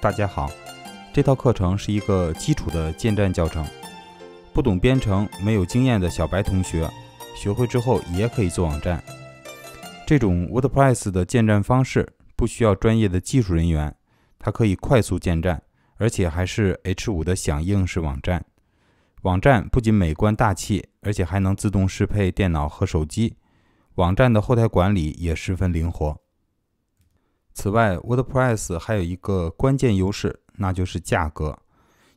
大家好，这套课程是一个基础的建站教程，不懂编程、没有经验的小白同学，学会之后也可以做网站。这种 WordPress 的建站方式不需要专业的技术人员，它可以快速建站，而且还是 H5 的响应式网站。网站不仅美观大气，而且还能自动适配电脑和手机，网站的后台管理也十分灵活。此外，WordPress 还有一个关键优势，那就是价格。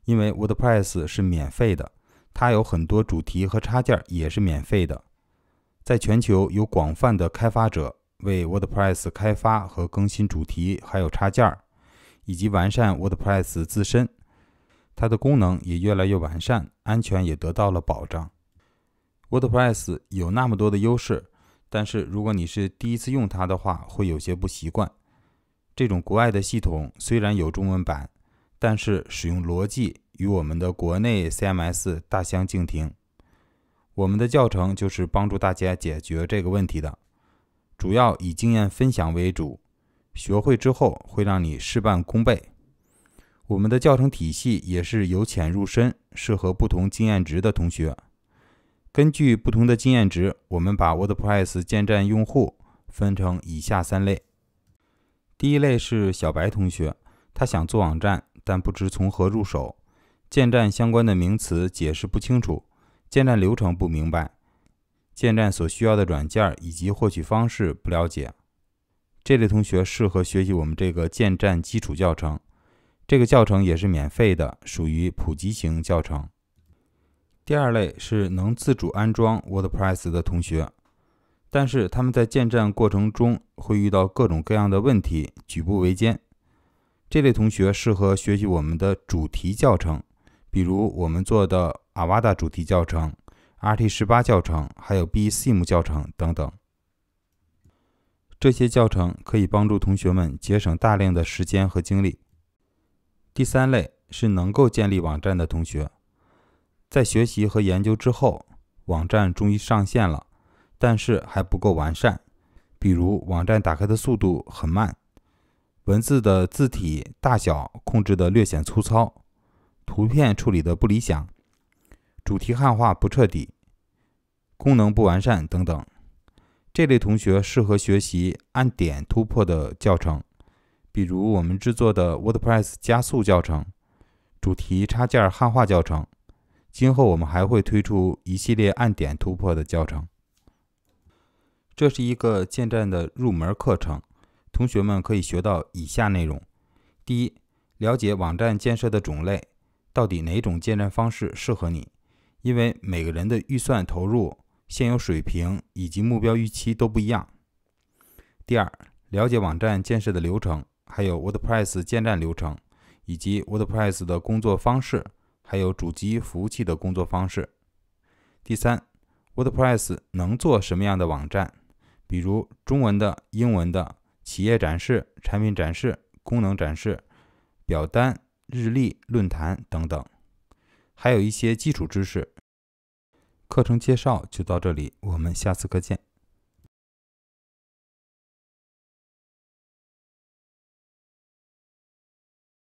因为 WordPress 是免费的，它有很多主题和插件也是免费的。在全球有广泛的开发者为 WordPress 开发和更新主题，还有插件，以及完善 WordPress 自身。它的功能也越来越完善，安全也得到了保障。WordPress 有那么多的优势，但是如果你是第一次用它的话，会有些不习惯。这种国外的系统虽然有中文版，但是使用逻辑与我们的国内 CMS 大相径庭。我们的教程就是帮助大家解决这个问题的，主要以经验分享为主，学会之后会让你事半功倍。我们的教程体系也是由浅入深，适合不同经验值的同学。根据不同的经验值，我们把 WordPress 建站用户分成以下三类。第一类是小白同学，他想做网站，但不知从何入手，建站相关的名词解释不清楚，建站流程不明白，建站所需要的软件以及获取方式不了解。这类同学适合学习我们这个建站基础教程，这个教程也是免费的，属于普及型教程。第二类是能自主安装 WordPress 的同学。但是他们在建站过程中会遇到各种各样的问题，举步维艰。这类同学适合学习我们的主题教程，比如我们做的阿瓦达主题教程、RT 十八教程，还有 B Sim 教程等等。这些教程可以帮助同学们节省大量的时间和精力。第三类是能够建立网站的同学，在学习和研究之后，网站终于上线了。但是还不够完善，比如网站打开的速度很慢，文字的字体大小控制的略显粗糙，图片处理的不理想，主题汉化不彻底，功能不完善等等。这类同学适合学习按点突破的教程，比如我们制作的 WordPress 加速教程、主题插件汉化教程。今后我们还会推出一系列按点突破的教程。这是一个建站的入门课程，同学们可以学到以下内容：第一，了解网站建设的种类，到底哪种建站方式适合你，因为每个人的预算投入、现有水平以及目标预期都不一样。第二，了解网站建设的流程，还有 WordPress 建站流程，以及 WordPress 的工作方式，还有主机服务器的工作方式。第三，WordPress 能做什么样的网站？比如中文的、英文的、企业展示、产品展示、功能展示、表单、日历、论坛等等，还有一些基础知识。课程介绍就到这里，我们下次课见。